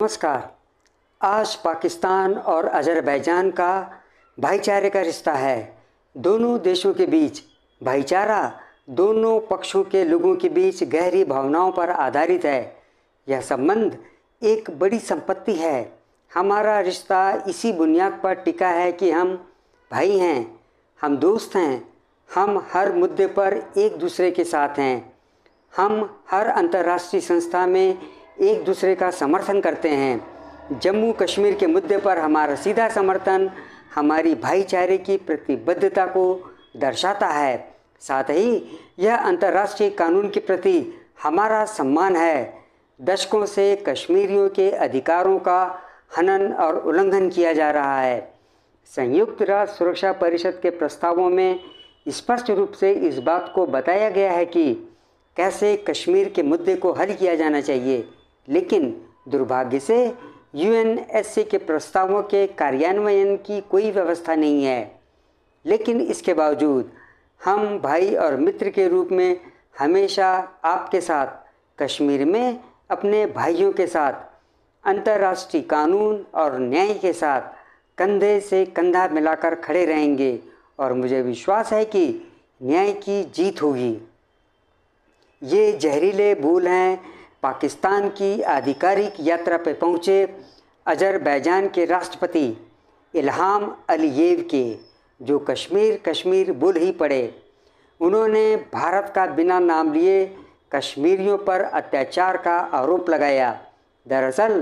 नमस्कार आज पाकिस्तान और अजरबैजान का भाईचारे का रिश्ता है दोनों देशों के बीच भाईचारा दोनों पक्षों के लोगों के बीच गहरी भावनाओं पर आधारित है यह संबंध एक बड़ी संपत्ति है हमारा रिश्ता इसी बुनियाद पर टिका है कि हम भाई हैं हम दोस्त हैं हम हर मुद्दे पर एक दूसरे के साथ हैं हम हर अंतर्राष्ट्रीय संस्था में एक दूसरे का समर्थन करते हैं जम्मू कश्मीर के मुद्दे पर हमारा सीधा समर्थन हमारी भाईचारे की प्रतिबद्धता को दर्शाता है साथ ही यह अंतर्राष्ट्रीय कानून के प्रति हमारा सम्मान है दशकों से कश्मीरियों के अधिकारों का हनन और उल्लंघन किया जा रहा है संयुक्त राष्ट्र सुरक्षा परिषद के प्रस्तावों में स्पष्ट रूप से इस बात को बताया गया है कि कैसे कश्मीर के मुद्दे को हल किया जाना चाहिए लेकिन दुर्भाग्य से यूएनएससी के प्रस्तावों के कार्यान्वयन की कोई व्यवस्था नहीं है लेकिन इसके बावजूद हम भाई और मित्र के रूप में हमेशा आपके साथ कश्मीर में अपने भाइयों के साथ अंतर्राष्ट्रीय कानून और न्याय के साथ कंधे से कंधा मिलाकर खड़े रहेंगे और मुझे विश्वास है कि न्याय की जीत होगी ये जहरीले भूल हैं पाकिस्तान की आधिकारिक यात्रा पर पहुँचे अजरबैजान के राष्ट्रपति इल्हाम अलीव के जो कश्मीर कश्मीर बोल ही पड़े उन्होंने भारत का बिना नाम लिए कश्मीरियों पर अत्याचार का आरोप लगाया दरअसल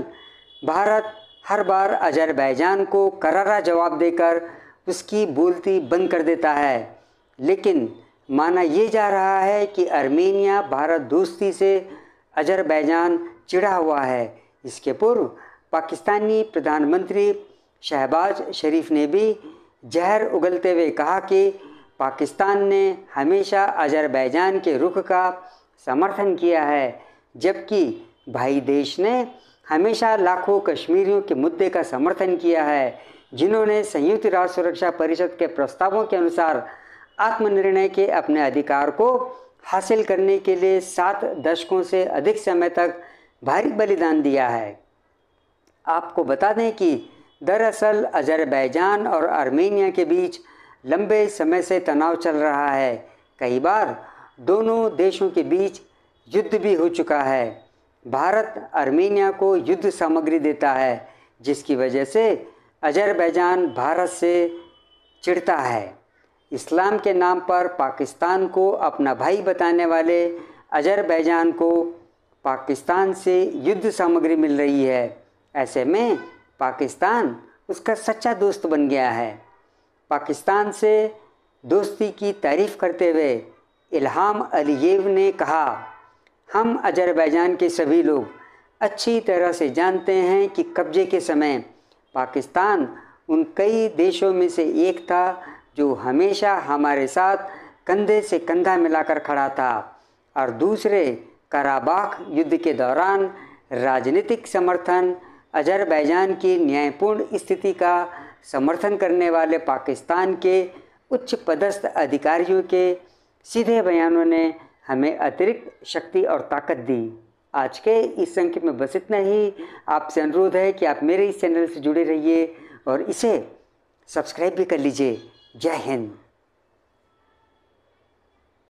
भारत हर बार अजरबैजान को करारा जवाब देकर उसकी बोलती बंद कर देता है लेकिन माना ये जा रहा है कि आर्मेनिया भारत दोस्ती से अजरबैजान चिढ़ा हुआ है इसके पूर्व पाकिस्तानी प्रधानमंत्री शहबाज शरीफ ने भी जहर उगलते हुए कहा कि पाकिस्तान ने हमेशा अजरबैजान के रुख का समर्थन किया है जबकि भाई देश ने हमेशा लाखों कश्मीरियों के मुद्दे का समर्थन किया है जिन्होंने संयुक्त राष्ट्र सुरक्षा परिषद के प्रस्तावों के अनुसार आत्मनिर्णय के अपने अधिकार को हासिल करने के लिए सात दशकों से अधिक समय तक भारी बलिदान दिया है आपको बता दें कि दरअसल अजरबैजान और आर्मेनिया के बीच लंबे समय से तनाव चल रहा है कई बार दोनों देशों के बीच युद्ध भी हो चुका है भारत आर्मेनिया को युद्ध सामग्री देता है जिसकी वजह से अजरबैजान भारत से चिढ़ता है इस्लाम के नाम पर पाकिस्तान को अपना भाई बताने वाले अजरबैजान को पाकिस्तान से युद्ध सामग्री मिल रही है ऐसे में पाकिस्तान उसका सच्चा दोस्त बन गया है पाकिस्तान से दोस्ती की तारीफ करते हुए इल्हाम अलीव ने कहा हम अजरबैजान के सभी लोग अच्छी तरह से जानते हैं कि कब्जे के समय पाकिस्तान उन कई देशों में से एक था जो हमेशा हमारे साथ कंधे से कंधा मिलाकर खड़ा था और दूसरे कराबाख युद्ध के दौरान राजनीतिक समर्थन अजरबैजान की न्यायपूर्ण स्थिति का समर्थन करने वाले पाकिस्तान के उच्च पदस्थ अधिकारियों के सीधे बयानों ने हमें अतिरिक्त शक्ति और ताकत दी आज के इस संख्या में बस इतना ही आपसे अनुरोध है कि आप मेरे इस चैनल से जुड़े रहिए और इसे सब्सक्राइब भी कर लीजिए जय हिंद